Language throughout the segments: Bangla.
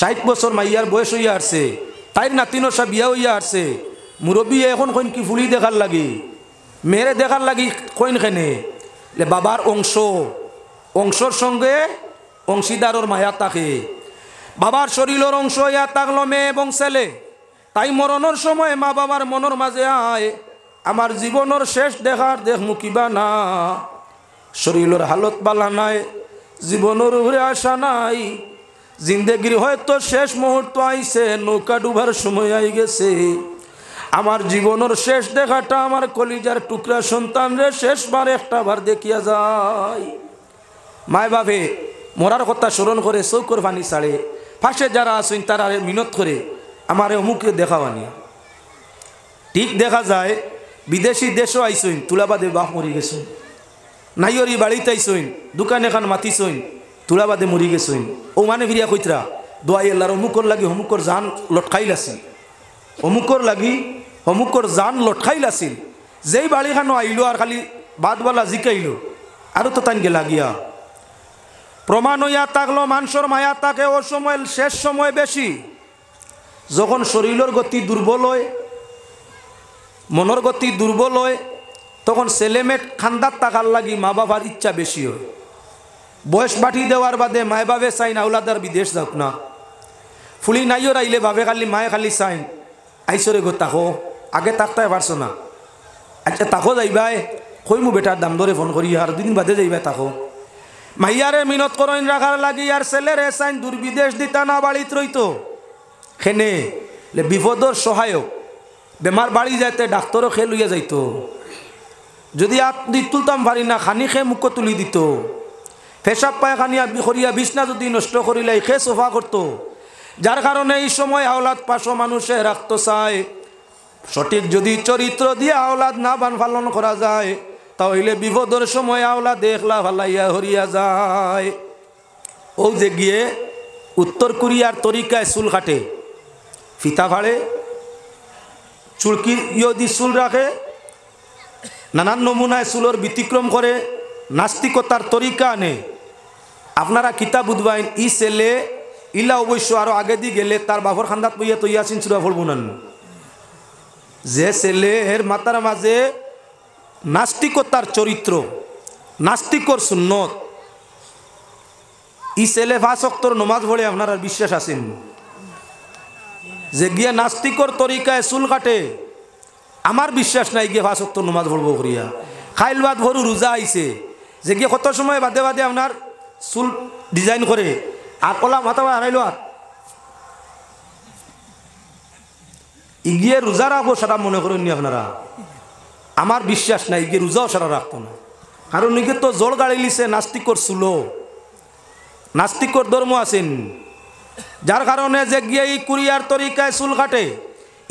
ষাট বছর মাইয়ার বয়স হইয়া আসছে তাইর নাতিনর সব বিয়া হইয়া আসছে মুরব্বী এখন কইন কি ফুলি দেখার লাগে মেয়েরে দেখার লাগি কইন খেনে বাবার অংশ অংশর সঙ্গে অংশীদারর মায়া থাকে বাবার শরীরের অংশ ইয়া থাকলো মেয়ে এবং ছেলে তাই মরণের সময় মা বাবার মনের মাঝে আয় আমার জীবনের শেষ দেখার দেখ মুকিবা না শরীরের হালত বালা নাই জীবনের উপরে আশা নাই জিন্দেগির হয়তো শেষ মুহূর্ত আইছে নৌকা ডুবার সময় আই গেছে আমার জীবনের শেষ দেখাটা আমার কলিজার টুকরা সন্তান রে শেষবার একটা বার দেখিয়া যায় মায় বাপে মরার কথা স্মরণ করে চৌকর পানি ছাড়ে ফাঁসে যারা আসুন তারা মিনত করে আমার অমুকে দেখা বানি ঠিক দেখা যায় বিদেশি দেশও আইসইন তুলাবাদে বাপ মরি গেছেন নাইয়রি বাড়িতে আইসইন দোকান এখান মাতিছইন তোরা বাদে মরি গেছইন ও মানে ফিরিয়া কইতরা দোয়াই আল্লাহর অমুকর লাগি অমুকর জান লটকাইল আছিল অমুকর লাগি অমুকর জান লটকাইল আছিল যেই বালিখানো আইলো আর খালি বাদবালা জিকাইলো আরও তো তাইনকে লাগিয়া প্রমাণ হইয়া তাকলো মানুষের মায়া তাকে ও সময় শেষ সময় বেশি যখন শরীরের গতি দুর্বল হয় মনের গতি দুর্বল হয় তখন ছেলেমেট খান্দার টাকার লাগি মা বাবার ইচ্ছা বেশি হয় বয়স পাঠিয়ে দেওয়ার বাদে মায় বাবে সাইন আউলাদার বিদেশ যাওক না ফুলি নাইও রাইলে বাবে খালি মায়ে খালি চাইন আইসরে গো তাকো আগে তাকতায় পারছো না আচ্ছা তাকো যাইবাই কই মু বেটার দাম ধরে ফোন করি আর দুদিন বাদে যাইবাই তাকো মাইয়ারে মিনত করইন রাখার লাগি আর ছেলেরে চাইন দুর্বিদেশ দিতা না বাড়িত রইতো খেনে বিপদর সহায়ক বেমার বাড়ি যাইতে ডাক্তারও খেয়ে লইয়া যাইতো যদি আপনি তুলতাম পারি না খানি খেয়ে মুখ তুলি দিত পেশাব পায়খানিয়া করিয়া বিছনা যদি নষ্ট করিলে খে সোফা করত যার কারণে এই সময় আওলাদ পাশো মানুষে রাখত চায় সঠিক যদি চরিত্র দিয়ে আওলাদ না বান পালন করা যায় তাহলে বিপদের সময় আওলা দেখলা ভালাইয়া হরিয়া যায় ও যে গিয়ে উত্তর কোরিয়ার তরিকায় চুল কাটে ফিতা ফাড়ে চুলকি দি চুল রাখে নানান নমুনায় চুলোর ব্যতিক্রম করে নাস্তিকতার তরিকা আনে আপনারা কিতাব উদ্বাইন ই সেলে ইলা অবশ্য আরও আগে দিয়ে গেলে তার বাফর খান্দাত পইয়া তৈয়া ইয়াসিন চুরা ফলব না যে ছেলে এর মাতার মাঝে নাস্তিকতার চরিত্র নাস্তিকর সুন্নত ই ছেলে ফাঁসক্তর নমাজ ভরে আপনার বিশ্বাস আছেন যে গিয়ে নাস্তিকর তরিকায় চুল কাটে আমার বিশ্বাস নাই গিয়ে ফাঁসক্তর নমাজ ভরব করিয়া খাইল বাদ ভরু রোজা আইছে যে গিয়ে কত সময় বাদে বাদে আপনার চুল ডিজাইন করে আর ওলা মাথা হারাইল আর ইগিয়ে রোজা রাখবো সেটা মনে নি আপনারা আমার বিশ্বাস নাই ইগিয়ে রোজাও সারা রাখতো না কারণ ইগে তো জল গাড়ি লিছে নাস্তিকর চুল নাস্তিকর ধর্ম আছেন যার কারণে যে গিয়ে এই কুরিয়ার তরিকায় চুল কাটে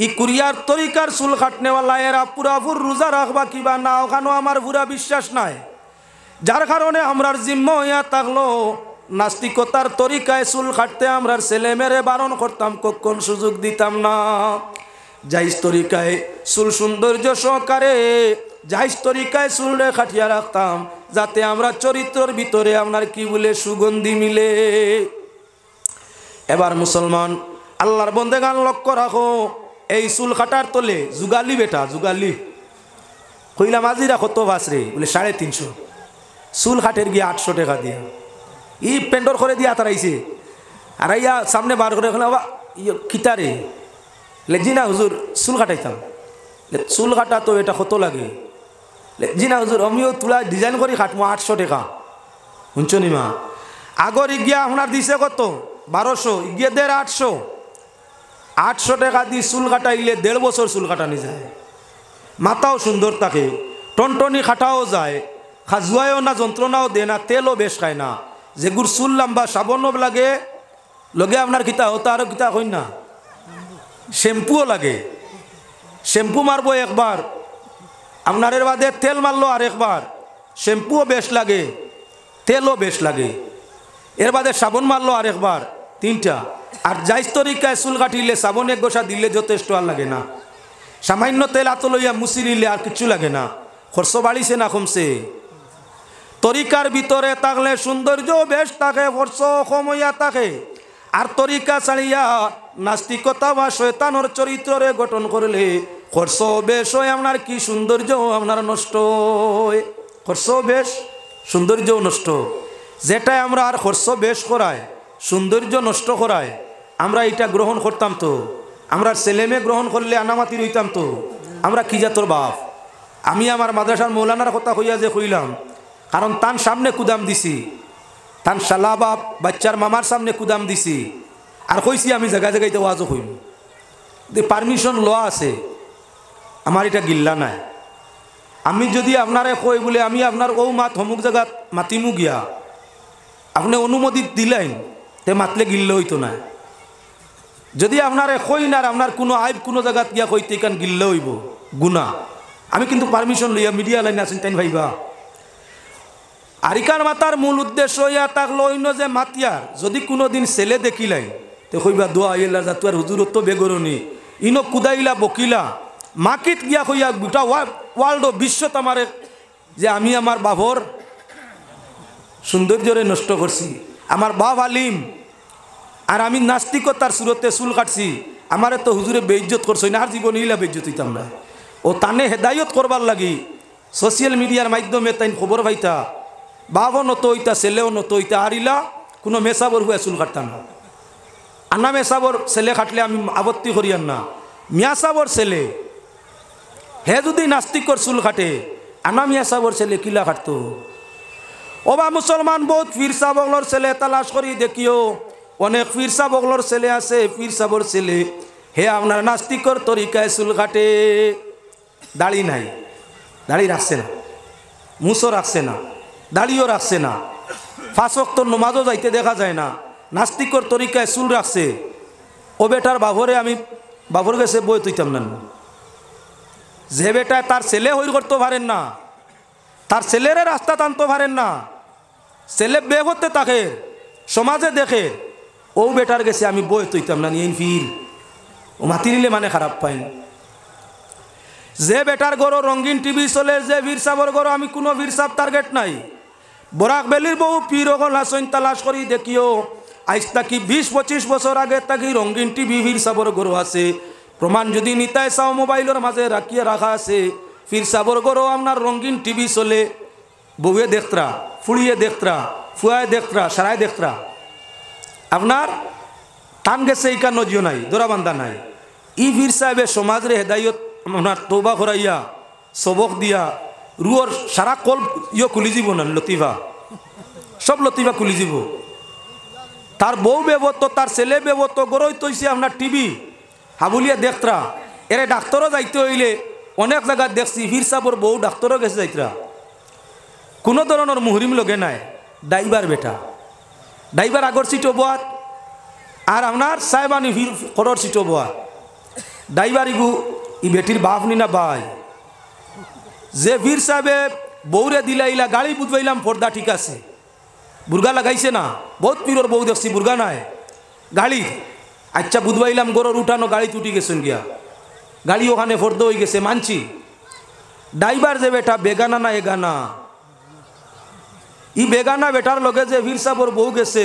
ই কুরিয়ার তরিকার চুল খাটনেওয়ালা এরা পুরাপুর রোজা রাখবা কিবা না ওখানেও আমার পুরা বিশ্বাস নাই যার কারণে আমরার জিম্ম হইয়া থাকলো নাস্তিকতার তরিকায় চুল কাটতে আমরার ছেলে মেরে বারণ করতাম কখন সুযোগ দিতাম না যাইস তরিকায় চুল সৌন্দর্য সহকারে যাইস তরিকায় চুলরে খাটিয়া রাখতাম যাতে আমরা চরিত্রর ভিতরে আপনার কি বলে সুগন্ধি মিলে এবার মুসলমান আল্লাহর বন্দে গান লক্ষ্য রাখো এই চুল খাটার তলে যুগালি বেটা যুগালি কইলাম রাখো তো বাস রে বলে সাড়ে তিনশো চুল খাটের গিয়ে আটশো টাকা দিয়া ই পেন্টর করে দিয়ে আতারাইছে আর ইয়া সামনে বার করে ওখানে বা ইয়ে কিতারে জি না হুজুর চুল কাটাইতাম চুল কাটা তো এটা কত লাগে জিনা না হুজুর আমিও তোলা ডিজাইন করি খাটমো আটশো টাকা শুনছো নি মা আগর ইগিয়া আপনার দিছে কত বারোশো ইগিয়া দেড় আটশো আটশো টাকা দিয়ে চুল কাটাইলে দেড় বছর চুল কাটানি যায় মাথাও সুন্দর থাকে টনটনি খাটাও যায় খাজুয়ায়ও না যন্ত্রণাও দে না তেলও বেশ খায় না যে গুড় চুললাম বা সাবনও লাগে লগে আপনার কিতা হতো আরও কিতা হই না শ্যাম্পুও লাগে শ্যাম্পু মারবো একবার আপনারের বাদে তেল মারলো আর একবার শ্যাম্পুও বেশ লাগে তেলও বেশ লাগে এর বাদে সাবন মারলো আর একবার তিনটা আর যাইস্তরিকায় চুল কাটিলে সাবনে গোসা দিলে যথেষ্ট আর লাগে না সামান্য তেল আতলইয়া লইয়া মুসি দিলে আর কিচ্ছু লাগে না খরচ বাড়িছে না কমছে তরিকার ভিতরে থাকলে সৌন্দর্য বেশ থাকে বর্ষ সময়া থাকে আর তরিকা ছাড়িয়া নাস্তিকতা বা শৈতানোর চরিত্ররে গঠন করলে হর্ষ বেশ হয় আপনার কি সৌন্দর্য আপনার নষ্ট হয় বেশ সৌন্দর্য নষ্ট যেটাই আমরা আর হর্ষ বেশ করায় সৌন্দর্য নষ্ট করায় আমরা এটা গ্রহণ করতাম তো আমরা ছেলেমেয়ে গ্রহণ করলে আনামাতি রইতাম তো আমরা কি জাতর বাপ আমি আমার মাদ্রাসার মৌলানার কথা হইয়া যে কইলাম কারণ তার সামনে কুদাম দিছি তার সালা বাপ বাচ্চার মামার সামনে কুদাম দিছি আর কইছি আমি জায়গা জায়গায় তো ওয়াজও হইম পারমিশন লওয়া আছে আমার এটা গিল্লা নাই আমি যদি আপনারে কই বলে আমি আপনার ও মাত হমুক জায়গাত মাতিমু গিয়া আপনি অনুমতি দিলেন তে মাতলে গিল্লে হইতো না যদি আপনার কই না আপনার কোনো আইব কোনো জায়গাত গিয়া কইতে কান গিল্লে হইব গুণা আমি কিন্তু পারমিশন লইয়া মিডিয়া লাইন আছেন তাই ভাইবা আরিকার মাতার মূল উদ্দেশ্য ইয়া তাক লইন যে মাতিয়ার যদি কোনোদিন ছেলে দেখিলাই তো কইবা দোয়া আইলা যা তোর হুজুরত বেগরণি ইনো কুদাইলা বকিলা মাকিত গিয়া হইয়া গোটা ওয়ার্ল্ড বিশ্বত তামারে যে আমি আমার বাবর সৌন্দর্যরে নষ্ট করছি আমার বাপ আলিম আর আমি নাস্তিকতার সুরতে চুল কাটছি আমার তো হুজুরে বেইজ্জত করছো না আর জীবন ইলা বেইজ্জত হইতাম আমরা ও তানে হেদায়ত করবার লাগি সোশ্যাল মিডিয়ার মাধ্যমে তাই খবর পাইতা বাবও নত হইতা ছেলেও নত হইতা হারিলা কোনো মেসাবর হুয়া চুল কাটতাম না আনা মেসাবর ছেলে খাটলে আমি আপত্তি করিয়ান না মিয়াসাবর ছেলে হে যদি নাস্তিকর চুল কাটে আনা মিয়াসাবর ছেলে কিলা কাটতো ওবা মুসলমান বহুত ফিরসা বগলর ছেলে তালাশ করি দেখিও অনেক ফিরসা বগলর ছেলে আছে ফিরসাবর ছেলে হে আপনার নাস্তিকর তরিকায় চুল কাটে দাড়ি নাই দাড়ি রাখছে না মুসো রাখছে না দাঁড়িয়েও রাখছে না ফাঁসক্ত নমাজও যাইতে দেখা যায় না নাস্তিকর তরিকায় চুল রাখছে ও বেটার বাভরে আমি বাভর গেছে বই তুইতাম না যে বেটায় তার ছেলে হৈর করতে পারেন না তার ছেলেরে রাস্তা টানতে পারেন না ছেলে বে করতে তাকে সমাজে দেখে ও বেটার গেছে আমি বই তুইতাম না এই ফির ও মাতি নিলে মানে খারাপ পাই যে বেটার গরো রঙিন টিভি চলে যে বীর সাবর গরো আমি কোনো বীর সাব টার্গেট নাই বরাক বেলির বউ পীর হাসন তালাশ করি দেখিও আজ তাকি বিশ পঁচিশ বছর আগে তাকি রঙ্গিন টিভি ফির সাবর গরু আছে প্রমাণ যদি নিতাই চাও মোবাইলের মাঝে রাখিয়ে রাখা আছে ফির সাবর গরু আপনার রঙ্গিন টিভি চলে বউয়ে দেখতরা ফুড়িয়ে দেখতরা ফুয়ায় দেখতরা সারায় দেখতরা আপনার টান গেছে ইকা নজিও নাই দোরাবান্ধা নাই ই ফির সাহেবের সমাজরে হেদায়ত আপনার তোবা ঘুরাইয়া সবক দিয়া রুয়র সারা কল ইয়ে খুলি যাব না লতিফা সব লতিফা খুলি যাব তার বউ ব্যবত তার ছেলে ব্যবত গরই তৈছে আপনার টিভি হাবুলিয়া দেখতরা এরে ডাক্তারও যাইতে হইলে অনেক জায়গা দেখছি হির সাবর বউ ডাক্তারও গেছে যাইতরা কোনো ধরনের মুহরিম লগে নাই ড্রাইভার বেটা ড্রাইভার আগর সিটও বয়াত আর আপনার সাহেবানি হির করর সিটও বয়াত ড্রাইভার ইগু ই বেটির বাপ নি না বাই যে ভীর সাহেবে বৌরে দিলাইলা গাড়ি বুঝবাইলাম পর্দা ঠিক আছে বুর্গা লাগাইছে না বহুত পীরর বউ দেখছি বুর্গা নাই গাড়ি আচ্ছা বুধবাইলাম গরর উঠানো গাড়ি টুটি গেছেন গিয়া গাড়ি ওখানে ফর্দ হয়ে গেছে মানছি ড্রাইভার যে বেটা বেগানা না এগানা ই বেগানা বেটার লগে যে ভীর সাহেবর বউ গেছে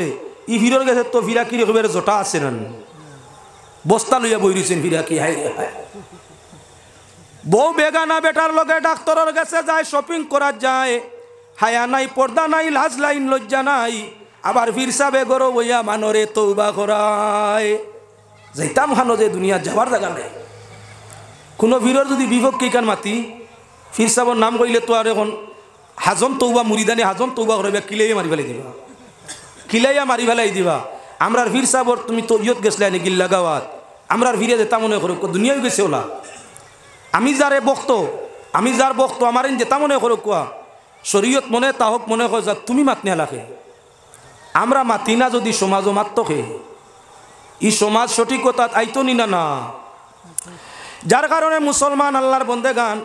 ই ভিড়র গেছে তো ভিরাকি রকমের জটা আছে না বস্তা লইয়া বই রয়েছেন ভিরাকি হাই হায় বউ বেগানা বেটার লগে ডাক্তারের কাছে যায় শপিং করার যায় হায়া নাই পর্দা নাই লাজ লাইন লজ্জা নাই আবার ফিরসা বেগরও বইয়া মানরে তৌবা করায় যেতাম হানো যে দুনিয়া যাবার জায়গা নেই কোনো ভিড়র যদি বিভক্তি কান মাতি ফিরসাবর নাম কইলে তো আর এখন হাজন তৌবা মুরিদানি হাজম তৌবা করবে কিলাইয়া মারি ফেলাই দিবা কিলাইয়া মারি ফেলাই দিবা আমরার ফিরসাবর তুমি তো ইয়ত গেছিলে নাকি লাগাওয়াত আমরার ভিড়ে যেতাম মনে করো দুনিয়াও গেছে ওলা আমি যারে বক্ত আমি যার বক্ত আমার যেটা মনে করো কোয়া শরীয়ত মনে তাহক মনে কর যা তুমি মাত নেলাকে আমরা মাতি না যদি সমাজও মাত্তকে ই সমাজ সঠিকতা আইতো নি না না যার কারণে মুসলমান আল্লাহর বন্দে গান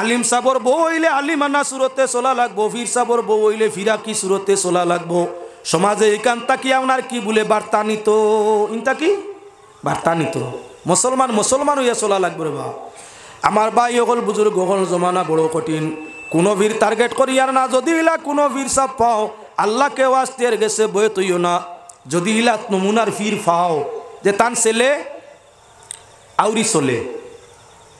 আলিম সাবর বউ হইলে আলিম আনা সুরতে চলা লাগবো ফির সাবর বউ হইলে ফিরা কি সুরতে চলা লাগবো সমাজে এইখান তাকি আপনার কি বলে বার্তা নিত ইনতা কি বার্তা নিত মুসলমান মুসলমান হইয়া চলা লাগবো রে বা আমার ভাই অগল বুজুর গগল জমানা বড় কঠিন কোনো ভীর টার্গেট করি আর না যদি ইলা কোনো ভীর সাপ পাও আল্লাহকে ওয়াস্তের গেছে বয়ে তুইও না যদি ইলা নমুনার ফির ফাও যে তান ছেলে আউরি চলে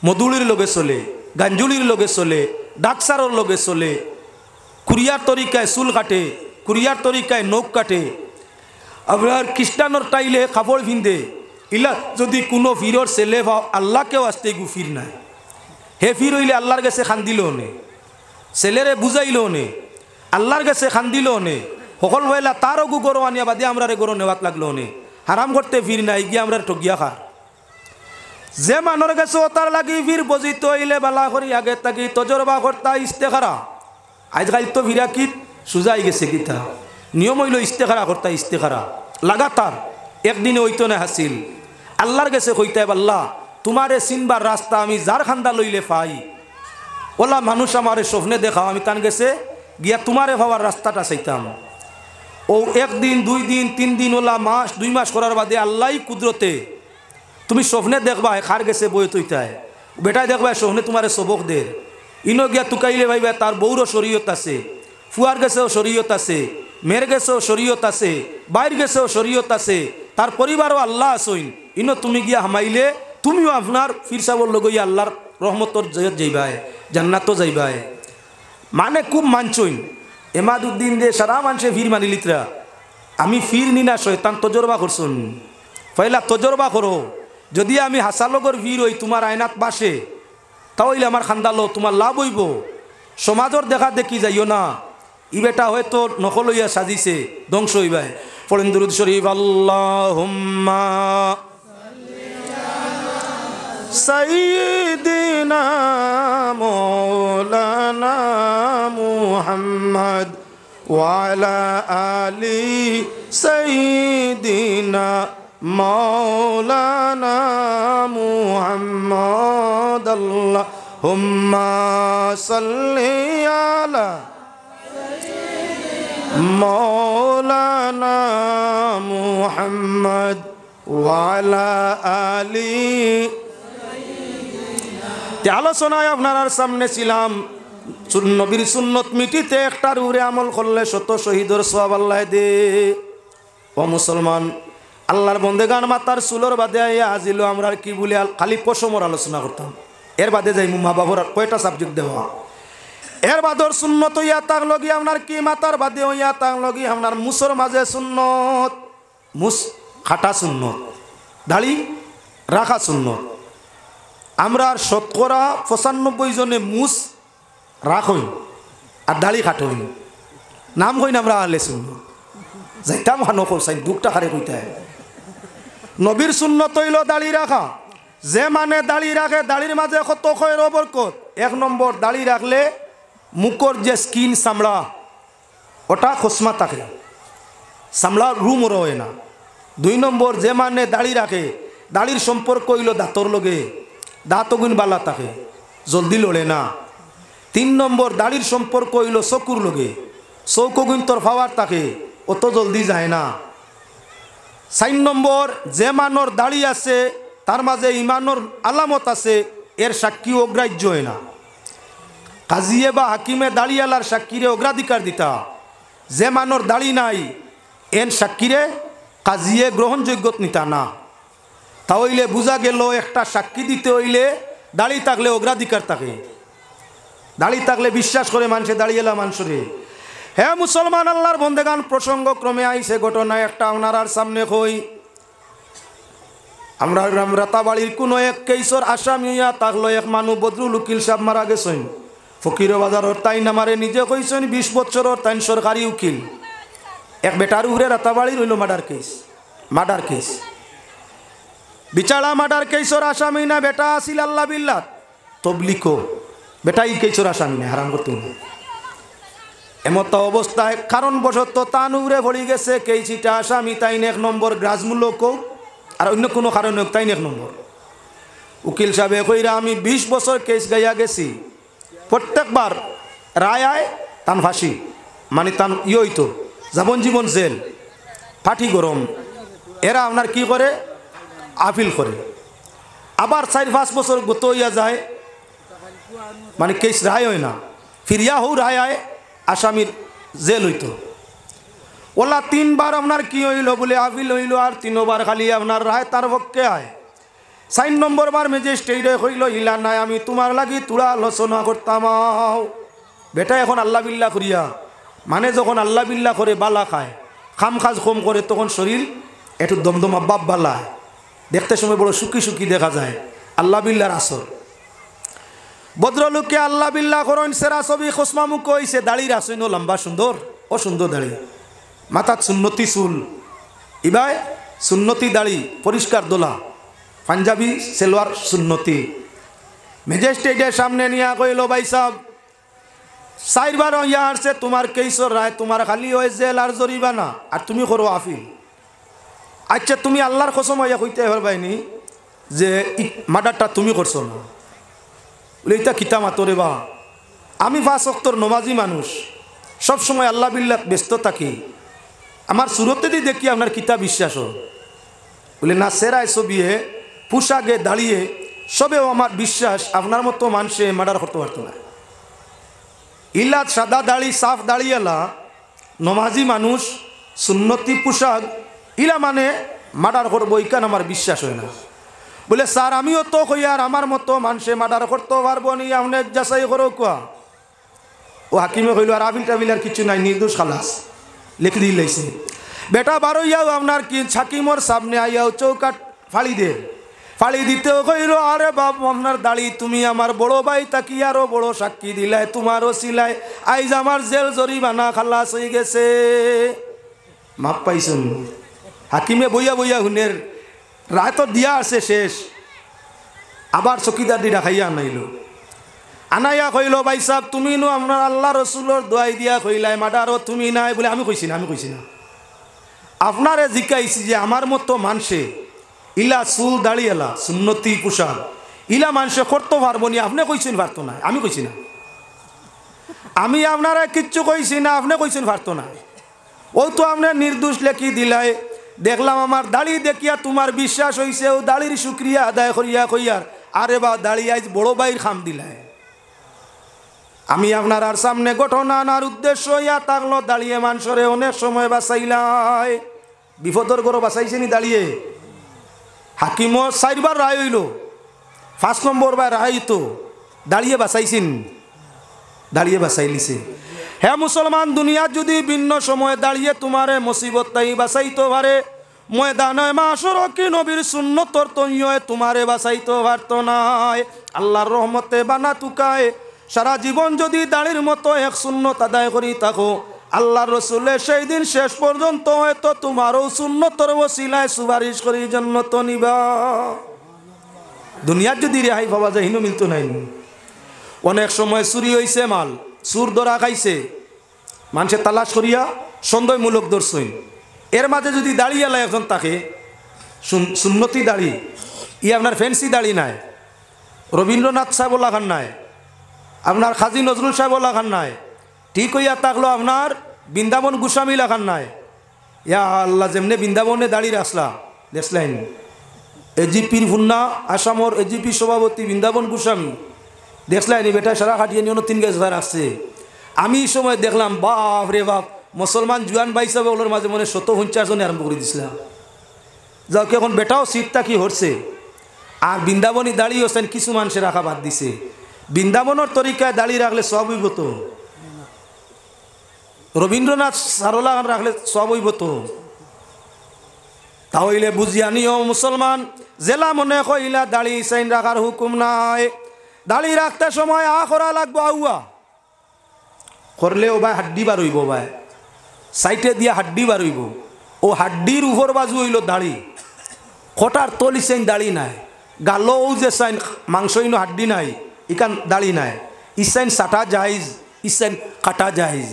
মধুলির লগে চলে গাঞ্জুলির লগে চলে ডাকসারর লগে চলে কুরিয়ার তরিকায় চুল কাটে কুরিয়ার তরিকায় নখ কাটে আপনার খ্রিস্টানর টাইলে কাপড় ভিন্দে ইলা যদি কোনো ভীরর ছেলে পাও আল্লাহকেও আসতে গুফির নাই হে হইলে আল্লাহর কাছে খান্দিল নে ছেলেরে বুঝাইল নে আল্লাহর কাছে খান্দিল নে সকল ভাইলা তারও গু গরো আনিয়া বাদে আমরা রে গরো নেওয়াত লাগলো নে হারাম করতে ফির নাই এগিয়ে আমরা ঠগিয়া খা যে মানুর কাছে ওতার লাগি ফির বজিত হইলে বালা করি আগে তাকি তজরবা কর্তা ইস্তেখারা আজকাল তো ফিরা কি সুজাই গেছে কিতা নিয়ম হইল ইস্তেখারা কর্তা ইস্তেখারা লাগাতার একদিনে ওইতো না হাসিল আল্লাহর কাছে কইতে আল্লাহ তোমারে সিনবার রাস্তা আমি যার খান্দা লইলে পাই ওলা মানুষ আমার স্বপ্নে দেখাও আমি তান গেছে গিয়া তোমারে ভাবার রাস্তাটা চাইতাম ও একদিন দুই দিন তিন দিন ওলা মাস দুই মাস করার বাদে আল্লাহ কুদরতে তুমি স্বপ্নে দেখবা খার গেছে বই তৈতায় বেটায় দেখবা স্বপ্নে তোমার সবক দে ইনো গিয়া তুকাইলে ভাইবা তার বউরও শরীয়ত আছে ফুয়ার গেছেও শরীয়ত আছে মেয়ের গেছেও শরীয়ত আছে বাইর গেছেও শরীয়ত আছে তার পরিবারও আল্লাহ আসইন ইনো তুমি গিয়া হামাইলে তুমিও আপনার ফিরসাবর লগই আল্লাহর রহমতর জয়ত যাইবায় জান্নাত যাইবায় মানে খুব মানছইন এমাদুদ্দিন যে সারা মানুষে ফির মানি লিতরা আমি ফির নিনা শয়তান তজরবা করছুন পয়লা তজরবা করো যদি আমি হাসালগর ভিড় হই তোমার আয়নাত বাসে তাহলে আমার খান্দালো তোমার লাভ হইব সমাজর দেখা দেখি যাইও না ই বেটা হয়তো নকল হইয়া সাজিছে ধ্বংস হইবাই ফরেন্দ্র শরীফ আল্লাহ سيدنا مولانا محمد وعلى آل سيدنا مولانا محمد اللهم صل على مولانا محمد وعلى آل তে আলোচনায় আপনার সামনে ছিলাম নবীর সুন্নত মিটিতে একটা রুরে আমল করলে শত শহীদর সব আল্লাহ দে ও মুসলমান আল্লাহর বন্দেগান মাতার সুলোর বাদে আজিল আমরা কি বলে খালি পশমর আলোচনা করতাম এর বাদে যাই মা বাবুর কয়টা সাবজেক্ট দেওয়া এর বাদর সুন্নত ইয়া তাং লগি আপনার কি মাতার বাদে ইয়া তাক লগি আপনার মুসর মাঝে সুন্নত মুস খাটা সুন্নত দাড়ি রাখা সুন্নত আমরা শতকরা পঁচানব্বই জনে মুস রাখ হইন আর দাড়ি খাট হইন নাম হইন আমরা আলে যাইতাম হানো কইসাইন দুঃখটা হারে কইতে নবীর শূন্য তৈল দাড়ি রাখা যে মানে দাড়ি রাখে দাড়ির মাঝে কত খয়ের বরকত এক নম্বর দাড়ি রাখলে মুখর যে স্কিন চামড়া ওটা খসমা থাকে চামড়া রুম রয়ে না দুই নম্বর যে মানে দাড়ি রাখে দাড়ির সম্পর্ক হইল দাঁতর লগে দাঁতগুন বালা তাকে জলদি লড়ে না তিন নম্বর দাড়ির সম্পর্ক হইল চকুর লগে চৌকগুন তোর ফাওয়ার তাকে অত জলদি যায় না চার নম্বর যে মানর দাড়ি আছে তার মাঝে ইমানর আলামত আছে এর সাক্ষী অগ্রাহ্য হয় না কাজিয়ে বা হাকিমে দাঁড়িয়ালার সাক্ষীরে অগ্রাধিকার দিতা যে মানর দাড়ি নাই এর সাক্ষীরে কাজিয়ে গ্রহণযোগ্য নিতা না তাহলে বোঝা গেল একটা সাক্ষী দিতে হইলে দাঁড়িয়ে থাকলে অগ্রাধিকার থাকে দাঁড়িয়ে থাকলে বিশ্বাস করে মানুষে দাঁড়িয়েলা মানুষরে হ্যাঁ মুসলমান আল্লাহর বন্দেগান প্রসঙ্গ ক্রমে আইসে ঘটনা একটা ওনারার সামনে হই আমরা রাতাবাড়ির কোনো এক কেসর আসামিয়া হইয়া এক মানু বদরুল উকিল সাহ মারা গেছেন ফকির বাজার তাই নামারে নিজে কইছেন বিশ বছর তাইন সরকারি উকিল এক বেটার উপরে রাতাবাড়ি রইল মার্ডার কেস মার্ডার কেস বিচারা মাডার কেসর আসামি না বেটা আসিল আল্লাহ বিল্লা তবলিকো বেটা ই কেসর আসামি না হারাম করতে এমত অবস্থায় কারণবশত তানুরে ভরি গেছে কেইচিটা আসামি তাইন এক নম্বর গ্রাজমূলক কৌ আর অন্য কোনো কারণ হোক তাইন এক নম্বর উকিল সাহেব কইরা আমি বিশ বছর কেস গাইয়া গেছি প্রত্যেকবার রায় আয় তান ফাঁসি মানে তান ইয়ই তো যাবন জীবন জেল ফাঠি গরম এরা আপনার কি করে আপিল করে আবার চার পাঁচ বছর গত হইয়া যায় মানে কেস রায় হয় না ফিরিয়া হও রায় আয় আসামির জেল হইতো ওলা তিনবার আপনার কি হইল বলে আপিল হইল আর তিনবার খালি আপনার রায় তার পক্ষে আয় সাইন নম্বর বার ম্যাজিস্ট্রেটে হইল ইলা নাই আমি তোমার লাগি তুড়া আলোচনা করতাম বেটা এখন আল্লাহ বিল্লা করিয়া মানে যখন আল্লাহ বিল্লা করে বালা খায় খাম খাজ কম করে তখন শরীর একটু দমদম আব্বাব বালায় দেখতে সময় বড় সুখী সুখী দেখা যায় আল্লাহ বিল্লার আসর ভদ্রলোককে আল্লাহ বিল্লাহ করন সেরা ছবি খোসমামুখ কইছে দাড়ির আসইন লম্বা সুন্দর সুন্দর দাড়ি মাথাত সুন্নতি চুল ইবায় সুন্নতি দাড়ি পরিষ্কার দোলা পাঞ্জাবি সেলোয়ার সুন্নতি ম্যাজিস্ট্রেটের সামনে নিয়ে কইল ভাই সাহ চাইবার ইয়া আসছে তোমার কেসর রায় তোমার খালি হয়েছে আর জরিবানা আর তুমি করো আফিল আচ্ছা তুমি আল্লাহর কসম হইয়া কইতে পারবাইনি যে মার্ডারটা তুমি করছো না বলে এটা কিতা মাতরে বা আমি ফাঁস অক্তর নমাজি মানুষ সব সময় আল্লাহ বিল্লাত ব্যস্ত থাকি আমার সুরতেতেই দেখি আপনার কিতা বিশ্বাস বলে না সেরায় ছবিয়ে পোশাকে দাঁড়িয়ে সবেও আমার বিশ্বাস আপনার মতো মানুষে মার্ডার করতে পারতো না ইলাদ সাদা দাড়ি সাফ দাঁড়িয়েলা নমাজি মানুষ সুন্নতি পোশাক ইলা মানে মার্ডার করবো ইকান আমার বিশ্বাস হয় না বলে স্যার আমিও তো কই আর আমার মতো মানুষে মার্ডার করতে পারবো নি আপনি যাচাই করো কুয়া ও হাকিমে কইল আর আবিল টাবিল আর কিছু নাই নির্দোষ খালাস লিখে দিয়ে লাইছে বেটা বারো ইয়াও আপনার কি ছাকিমর সামনে আইয়াও চৌকাট ফালি দে ফালি দিতেও কইল আরে বাপ আপনার দাড়ি তুমি আমার বড় ভাই তাকি আরো বড় সাক্ষী দিলাই তোমারও সিলাই আইজ আমার জেল জরিমানা খালাস হয়ে গেছে মাপ পাইছেন হাকিমে বইয়া বইয়া হুনের রায় তো দিয়া আছে শেষ আবার চকিদার দি রাখাইয়া আনাইল আনাইয়া কইল ভাই সাহ তুমি নো আপনার আল্লাহ রসুলোর দোয়াই দিয়া কইলাই মাদারও তুমি নাই বলে আমি কইছি না আমি কইছি না আপনারে জিকাইছি যে আমার মতো মানসে ইলা চুল দাঁড়িয়েলা সুন্নতি পোশাক ইলা মানুষে কর্ত পারবো আপনি কইছেন পারতো না আমি কইছি না আমি আপনারা কিচ্ছু কইছি না আপনি কইছেন পারতো না ও তো আপনার নির্দোষ লেখি দিলায় দেখলাম আমার দাড়ি দেখিয়া তোমার বিশ্বাস হইছে ও দাড়ির শুক্রিয়া আদায় করিয়া কইয়ার আরে বা দাড়ি আজ বড় বাইর খাম দিলায় আমি আপনার আর সামনে গঠন আনার উদ্দেশ্য ইয়া থাকলো দাঁড়িয়ে মানসরে অনেক সময় বাঁচাইলাই বিপদর গরো নি দাঁড়িয়ে হাকিম চারবার রায় হইল ফার্স্ট নম্বর বা রায় তো দাঁড়িয়ে বাঁচাইছেন দাঁড়িয়ে বাঁচাইলিছে হে মুসলমান দুনিয়া যদি ভিন্ন সময়ে দাঁড়িয়ে তোমারে মুসিবত তাই বাঁচাইতে পারে ময়দানয় মা কি নবীর সুন্নতর তৈয় তোমারে বাঁচাইতে পারত নাই আল্লাহর রহমতে বানা তুকায় সারা জীবন যদি দাঁড়ির মতো এক শূন্যত আদায় করি থাকো আল্লাহর রসুলের সেই দিন শেষ পর্যন্ত হয়তো তোমারও সুন্নতর ওসিলায় সুপারিশ করি জন্য তো নিবা দুনিয়ার যদি রেহাই পাওয়া যায় হিনু মিলতো নাই অনেক সময় চুরি হয়েছে মাল চুর দরা খাইছে মানুষের তালাশ করিয়া সন্দেহমূলক দর্শন এর মাঝে যদি দাঁড়িয়ে লাই একজন তাকে সুন্নতি দাড়ি ই আপনার ফ্যান্সি দাড়ি নাই রবীন্দ্রনাথ সাহেব লাখান নাই আপনার খাজি নজরুল সাহেব লাখান নাই ঠিক হইয়া তাকলো আপনার বৃন্দাবন গোস্বামী লাখান নাই ইয়া আল্লাহ যেমনে বৃন্দাবনে দাঁড়িয়ে আসলা দেখলেন এজিপির ভুন্না আসামর এজিপি সভাপতি বৃন্দাবন গোস্বামী দেখলাইনি বেটা সারা খাটিয়ে নিয়ে তিন গাছ ধার আসছে আমি এই সময় দেখলাম বাপ রে বাপ মুসলমান জুয়ান বাই হিসাবে ওলোর মাঝে মনে শত পঞ্চাশ জনে আরম্ভ করে দিছিলাম যাও কি এখন বেটাও সিটটা কি হরছে আর বৃন্দাবনই দাঁড়িয়ে হচ্ছেন কিছু মানুষের রাখা বাদ দিছে বৃন্দাবনের তরিকায় দাঁড়িয়ে রাখলে সব হইব রবীন্দ্রনাথ সারলা রাখলে সব হইব তাহলে বুঝিয়া নিও মুসলমান জেলা মনে কইলা দাঁড়িয়ে সাইন রাখার হুকুম নাই দাঁড়িয়ে রাখতে সময় আ করা লাগবো আউয়া করলেও ভাই হাড্ডি বারইব ভাই সাইটে দিয়ে হাড্ডি বারইব ও হাড্ডির উপর বাজু হইল দাঁড়ি খোটার তলি সেন দাঁড়ি নাই গালও যে চাইন ইনো হাড্ডি নাই ইকান দাঁড়ি নাই ইসাইন সাটা জাহিজ ইসাইন কাটা জাহিজ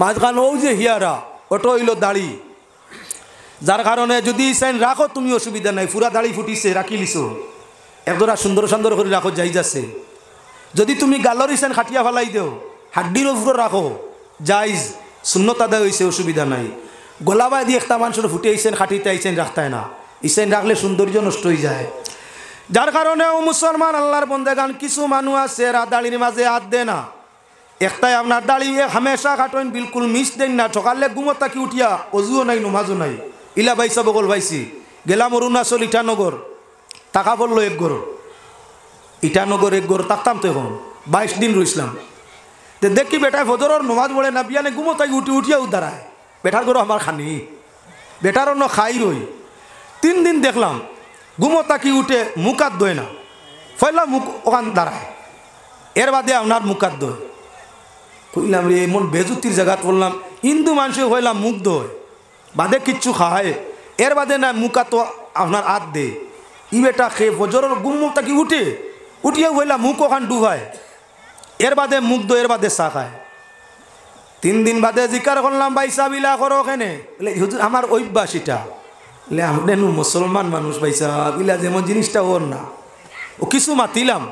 মাঝখানও যে হিয়ারা ওটো হইল দাঁড়ি যার কারণে যদি ইসাইন রাখো তুমি অসুবিধা নাই পুরা দাঁড়ি ফুটিছে রাখি লিছো একদরা সুন্দর সুন্দর করে রাখো যাই যাচ্ছে যদি তুমি গালর ইসেন খাটিয়া ফেলাই দেও হাড্ডির উপরে রাখো যাইজ শূন্যতা দেওয়া হয়েছে অসুবিধা নাই গোলাবাই দিয়ে একটা মানুষের ফুটে ইসেন খাটিতে আইসেন রাখতায় না ইসেন রাখলে সৌন্দর্য নষ্ট হয়ে যায় যার কারণে ও মুসলমান আল্লাহর বন্ধে গান কিছু মানুষ আছে এরা দাড়ির মাঝে হাত দে না একটাই আপনার দাড়ি হামেশা খাটন বিলকুল মিস দেন না ঠকালে গুমত তাকি উঠিয়া অজুও নাই নমাজও নাই ইলা বাইসা বগল বাইসি গেলাম অরুণাচল ইটানগর টাকা পড়লো এক গরু ইটানগরে গোর তাকতাম তো এখন বাইশ দিন রইসলাম তো দেখি বেটায় ফজরর নমাজ বলে না বিয়ানে গুমো তাই উঠি উঠিয়া উদ্ধারায় বেটার গরো আমার খানি বেটার অন্য খাই রই তিন দিন দেখলাম গুমো তাকি উঠে মুখাত দোয় না ফয়লা মুখ ওখান দাঁড়ায় এর বাদে আপনার মুখাত দোয় কইলাম রে এমন বেজুতির জায়গাত বললাম হিন্দু মানুষ হইলাম মুখ দোয় বাদে কিচ্ছু খায় এর বাদে না মুখাত আপনার আত দে ই বেটা খেয়ে ফজরর গুমো তাকি উঠে উঠিয়ে হইলা মুখ ওখান ডুবায় এর বাদে মুখ দো এর বাদে চা খায় তিন দিন বাদে জিকার করলাম বাইসা বিলা করো ওখানে হুজুর আমার অভ্যাস এটা লে আপনার মুসলমান মানুষ বাইসা বিলা যেমন জিনিসটা ওর না ও কিছু মাতিলাম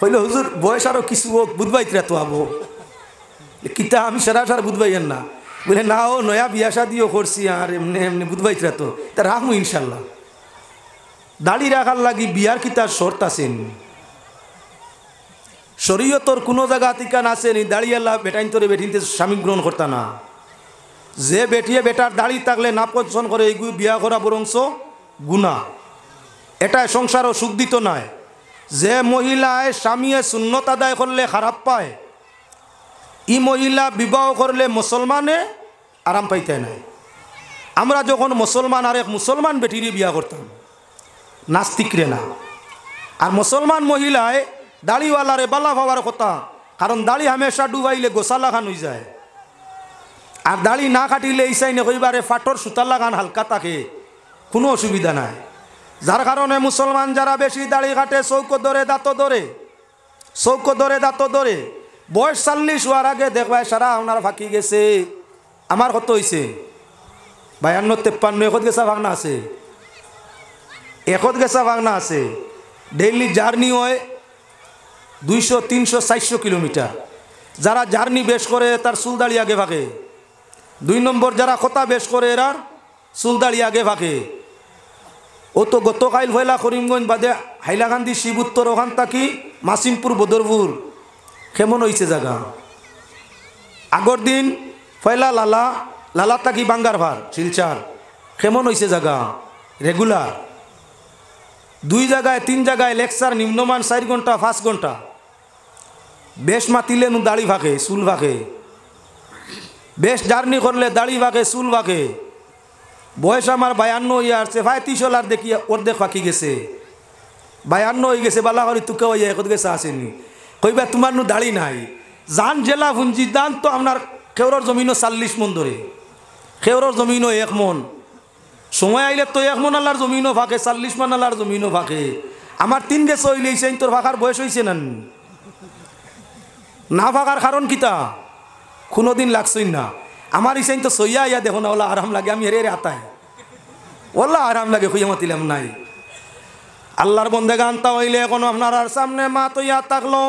হইলে হুজুর বয়স আরও কিছু হোক বুধবাই তো আবো কিতা আমি সারা সার বুধবাইয়ের না বলে না ও নয়া বিয়া দিও করছি আর এমনি এমনি বুধবাই তো তা রাখমু ইনশাল্লাহ দাড়ি রাখার লাগি বিয়ার কিতার শর্ত আছে শরীয়তর কোনো জায়গা তিকান আসেনি দাঁড়িয়ে আল্লাহ বেটাইন তোরে বেটিনতে স্বামী গ্রহণ করতা না যে বেটিয়ে বেটার দাড়ি থাকলে না পছন্দ করে এইগুলো বিয়া করা বরংস গুণা এটা সংসারও সুখ দিত নয় যে মহিলায় স্বামীয়ে শূন্যত আদায় করলে খারাপ পায় ই মহিলা বিবাহ করলে মুসলমানে আরাম পাইতে নাই আমরা যখন মুসলমান আর এক মুসলমান বেটিরই বিয়া করতাম নাস্তিকরে না আর মুসলমান মহিলায় দাড়িওয়ালারে বালা ভাবার কথা কারণ দাড়ি হামেশা ডুবাইলে গোসা লাগান হয়ে যায় আর দাড়ি না কাটিলে ইসাই নেকইবারে ফাটর সুতা লাগান হালকা থাকে কোনো অসুবিধা নাই যার কারণে মুসলমান যারা বেশি দাড়ি কাটে চৌকো ধরে দাঁত ধরে চৌকো ধরে দাঁত ধরে বয়স চাল্লিশ হওয়ার আগে দেখবাই সারা আপনার ফাঁকি গেছে আমার কত হয়েছে বায়ান্ন তেপ্পান্ন এখত গেছা ভাগনা আছে একত গেছা ভাগনা আছে ডেইলি জার্নি হয় দুইশো তিনশো চারশো কিলোমিটার যারা জার্নি বেশ করে তার সুলদাড়ি আগে ভাগে দুই নম্বর যারা খোতা বেশ করে এরা সুলদাড়ি আগে ভাগে ও তো গতকাল ভয়লা করিমগঞ্জ বাদে হাইলাকান্দি উত্তর ওখান থাকি মাসিমপুর বদরপুর কেমন হয়েছে জায়গা আগর দিন ফয়লা লালা লালা তাকি বাঙ্গার ভার শিলচার কেমন হয়েছে জায়গা রেগুলার দুই জায়গায় তিন জায়গায় লেকচার নিম্নমান চার ঘন্টা পাঁচ ঘন্টা বেশ মাতিলে নু দাড়ি ফাঁকে চুল ভাগে বেশ জার্নি করলে দাড়ি ভাগে চুল ভাগে বয়স আমার বায়ান্ন হইয়া আসছে ভাই তিসলার দেখি দেখ ফাঁকি গেছে বায়ান্ন হয়ে গেছে বালা করি তুকে ওই এখন গেছে আসেনি কইবা তোমার নু দাড়ি নাই জান জেলা ভুঞ্জি দান তো আপনার খেওরর জমিনও চাল্লিশ মন ধরে খেওরর জমিনও এক মন সময় আইলে তো এক মন আল্লাহর জমিনও ফাঁকে চাল্লিশ মান আল্লাহর জমিনও ফাঁকে আমার তিন গেছে হইলে সেই তোর ফাঁকার বয়স হয়েছে না না ভাগার কারণ কিতা কোনোদিন লাগছই না আমার ইসাইন তো সইয়া ইয়া দেখো না ওলা আরাম লাগে আমি হেরে হেরে আতাই ওলা আরাম লাগে খুঁজে মাতিলাম নাই আল্লাহর বন্ধে গানতা হইলে এখন আপনার আর সামনে মা তো ইয়া থাকলো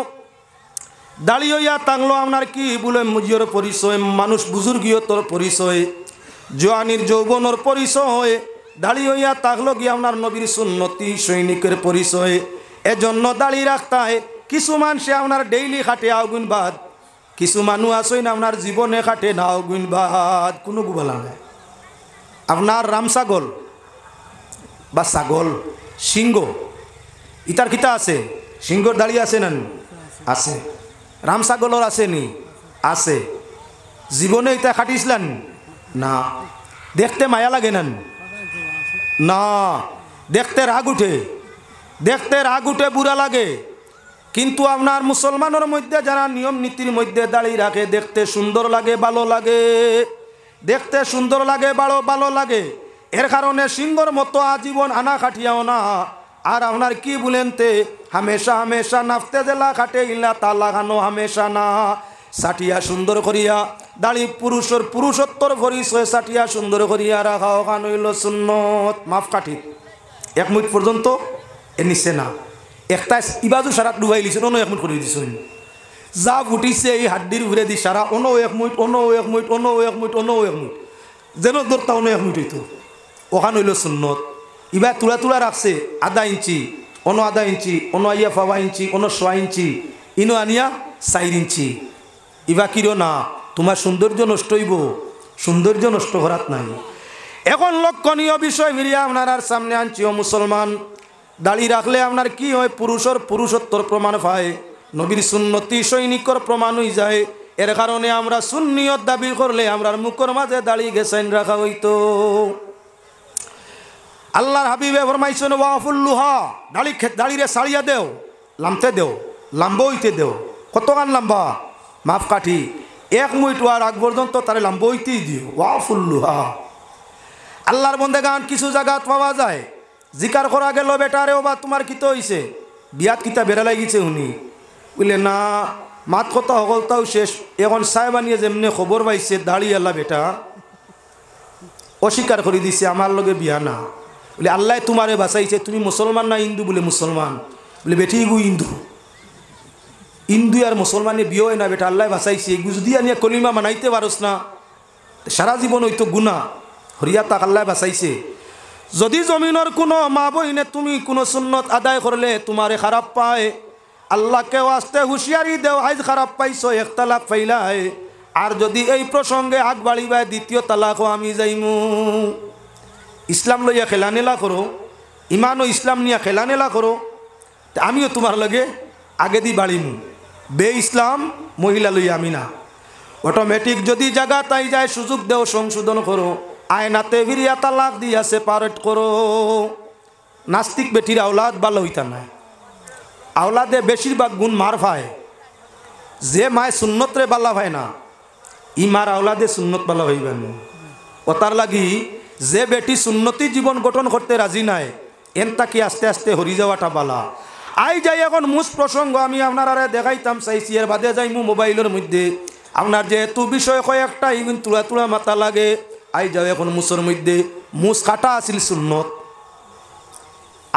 দাঁড়িয়ে ইয়া থাকলো আপনার কি বলে মুজিওর পরিচয় মানুষ বুজুর্গীয় তোর পরিচয় জোয়ানির যৌবনের পরিচয় দাঁড়িয়ে ইয়া থাকলো কি আপনার নবীর সুন্নতি সৈনিকের পরিচয় এজন্য দাঁড়িয়ে রাখতায় কিছুমান মানুষে আপনার ডেইলি খাটে আগুন বাদ কিছু মানুষ আসই না আপনার জীবনে খাটে না আগুন বাদ কোনো গুবালা নাই আপনার রাম ছাগল বা ছাগল সিংহ ইতার কিতা আছে সিংহর দাঁড়িয়ে আছে না আছে রাম ছাগলর আছে নি আছে জীবনে ইতা খাটিছিলেন না দেখতে মায়া লাগে না না দেখতে রাগ উঠে দেখতে রাগ উঠে বুড়া লাগে কিন্তু আপনার মুসলমানের মধ্যে যারা নিয়ম নীতির মধ্যে দাঁড়িয়ে রাখে দেখতে সুন্দর লাগে ভালো লাগে দেখতে সুন্দর লাগে ভালো ভালো লাগে এর কারণে সিংহর মতো আজীবন আনা খাটিয়াও না আর আপনার কি বলেন তে হামেশা হামেশা নাফতে জেলা খাটে ইলা তা লাগানো হামেশা না সাটিয়া সুন্দর করিয়া দাড়ি পুরুষর পুরুষোত্তর সয়ে সাটিয়া সুন্দর করিয়া রাখা ওখান হইল সুন্নত মাফ কাঠি এক মিনিট পর্যন্ত এ নিচে না একটা ইবাজু সারা ডুবাই লিছে অন্য এক মিনিট করে দিছ যা ফুটিছে এই হাড্ডির উপরে দি সারা অন্য এক মিনিট অন্য এক মিনিট অন্য এক মিনিট অন্য এক মিনিট যেন দরতা অন্য এক মিনিট হইতো ওখান হইল সুন্নত ইবা তুলা তুলা রাখছে আধা ইঞ্চি অন্য আধা ইঞ্চি অন্য আইয়া ফাওয়া ইঞ্চি অন্য ছয় ইঞ্চি ইনো আনিয়া চাইর ইঞ্চি ইবা কিরো না তোমার সৌন্দর্য নষ্ট হইব সৌন্দর্য নষ্ট করার নাই এখন লক্ষণীয় বিষয় ফিরিয়া আপনার সামনে আনছি ও মুসলমান দাড়ি রাখলে আপনার কি হয় পুরুষর পুরুষত্বর প্রমাণ পায় নবীর সুন্নতি সৈনিকর প্রমাণ হয়ে যায় এর কারণে আমরা সুন্নিয়ত দাবি করলে আমরা মুখর মাঝে দাঁড়িয়ে গেছেন রাখা হইত আল্লাহর হাবিবে ফরমাইছেন ওয়াফুল্লুহা দাড়ি দাড়িরে সাড়িয়া দেও লামতে দেও লাম্ব হইতে দেও গান লাম্বা মাপ কাঠি এক মুইট আর আগ পর্যন্ত তারে লাম্ব হইতেই দিও ওয়াফুল্লুহা আল্লাহর বন্দে গান কিছু জায়গা পাওয়া যায় জিকার করা গেল বেটারে ও বা তোমার কিত হয়েছে বিয়াত কিতা বেড়া লাগিছে শুনি বুঝলে না মাত কথা তাও শেষ এখন চাই বানিয়ে যেমনি খবর পাইছে দাঁড়িয়ে আল্লাহ বেটা অস্বীকার করে দিছে আমার লগে বিয়া না বলে আল্লাহ তোমারে বাঁচাইছে তুমি মুসলমান না হিন্দু বলে মুসলমান বলে বেটি গু হিন্দু হিন্দু আর মুসলমানে বিয় হয় না বেটা আল্লাহ বাঁচাইছে এগু যদি আনিয়া কলিমা মানাইতে পারস না সারা জীবন ওই তো গুণা হরিয়া তাক আল্লাহ বাঁচাইছে যদি জমিনের কোনো মা বহিনে তুমি কোনো সুন্নত আদায় করলে তোমারে খারাপ পায় আল্লাহকে আসতে হুঁশিয়ারি দেও আজ খারাপ এক তালাক পাইলাই আর যদি এই প্রসঙ্গে আগ বাড়িবায় দ্বিতীয় তালাকও আমি যাইমু ইসলাম লইয়া খেলানেলা করো ইমান ও ইসলাম খেলা খেলানেলা করো আমিও তোমার লগে আগে দি বাড়িমু বে ইসলাম মহিলা লইয়া আমি না অটোমেটিক যদি জায়গা তাই যায় সুযোগ দেও সংশোধন করো আয়নাতে ভিড়িয়া তালাক দিয়াছে সেপারেট করো নাস্তিক বেটির আওলাদ ভালো হইতা না আওলাদে বেশিরভাগ গুণ মার ভাই যে মায় সুন্নতরে বালা ভাই না ই মার আওলাদে সুন্নত বালা হইবে ও তার লাগি যে বেটি সুন্নতি জীবন গঠন করতে রাজি নাই এন তাকে আস্তে আস্তে হরি যাওয়াটা বালা আই যাই এখন মুস প্রসঙ্গ আমি আরে দেখাইতাম চাইছি এর বাদে যাইমু মোবাইলের মধ্যে আপনার যেহেতু বিষয় কয়েকটা ইভিন তুলা তুলা মাথা লাগে আই যাও এখন মুসর মধ্যে মুস কাটা আসিল সুন্নত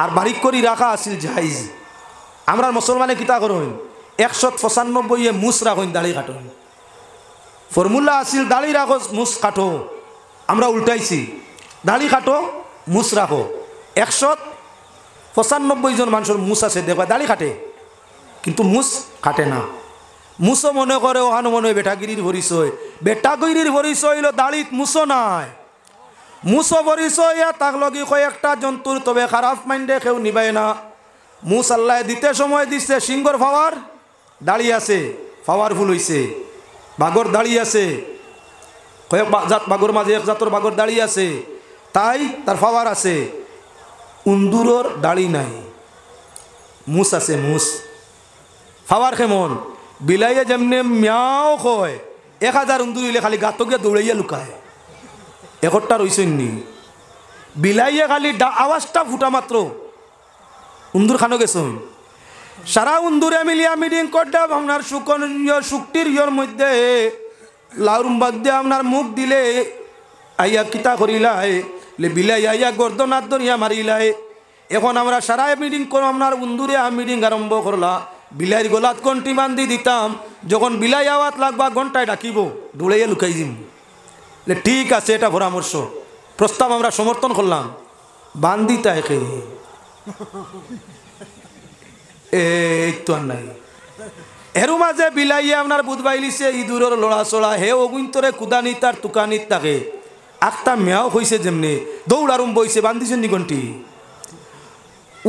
আর বারিক করি রাখা আসিল জাহাইজ আমরা মুসলমানে কিতা করুন একশো পঁচানব্বই মুস রাখুন দাড়ি কাটুন ফর্মুলা আসিল দাড়ি রাখো মুস কাটো আমরা উল্টাইছি দাড়ি কাটো মুস রাখো একশো পঁচানব্বই জন মানুষের মুস আছে দেখবা দাড়ি কাটে কিন্তু মুস কাটে না মুসো মনে করে ওখানে মনে হয় বেটাগিরির পরিচয় বেটাগিরির পরিচয় হইল দাড়িত মুসো নাই মুসো পরিচয় ইয়া তাক লগি কয়েকটা জন্তুর তবে খারাপ মাইন্ডে কেউ নিবাই না মুস আল্লাহ দিতে সময় দিচ্ছে সিংহর ফাওয়ার দাঁড়িয়ে আছে ফুল হইছে বাগর দাঁড়িয়ে আছে কয়েক জাত বাগর মাঝে এক জাতর বাগর দাঁড়িয়ে আছে তাই তার ফাওয়ার আছে উন্দুরর দাড়ি নাই মুস আছে মুস ফাওয়ার কেমন বিলাইয়া যেমনে মিয়াও কয় এক হাজার উন্দুর হইলে খালি গাত গিয়া দৌড়াইয়া লুকায় একটা রইছেন নি বিলাইয়া খালি আওয়াজটা ফুটা মাত্র উন্দুর খানো গেছেন সারা উন্দুরে মিলিয়া মিডিং করতাম আপনার শুকন শুক্তির ইয়র মধ্যে লাউরুম বাদ দিয়ে আপনার মুখ দিলে আইয়া কিতা করিলাই লে বিলাই আইয়া গর্দনাথ দরিয়া মারিলাই এখন আমরা সারা মিটিং করো আপনার উন্দুরে মিটিং আরম্ভ করলা বিলাইয়ের গোলাত কণ্ঠি বান্ধি দিতাম যখন বিলাই আওয়াত লাগবা ঘন্টায় ডাকিব ডুলাইয়ে লুকাই দিম ঠিক আছে এটা পরামর্শ প্রস্তাব আমরা সমর্থন করলাম বান্ধি তাইকে এই তো আর নাই এর মাঝে বিলাইয়ে আপনার বুধ বাইলিছে ইঁদুরের লড়া চড়া হে অগুন্তরে কুদানি তার তুকানিত তাকে আখতা মেয়াও হয়েছে যেমনি দৌড়ারুম বইছে বান্ধিছেন নিগন্টি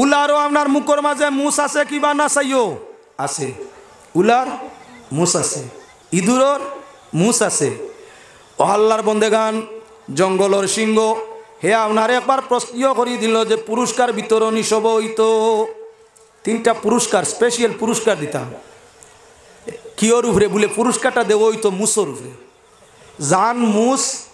উলারও আপনার মুখর মাঝে মুস আছে কিবা না চাইও আছে উলার মুস আছে ইঁদুরর মুস আছে অহাল্লার বন্দেগান জঙ্গলর সিংহ হে আপনার একবার প্রশ্ন করি দিল যে পুরস্কার বিতরণী সব তো তিনটা পুরস্কার স্পেশিয়াল পুরস্কার দিতাম কিয়র উপরে বলে পুরস্কারটা দেবো তো মুসর উপরে জান মুস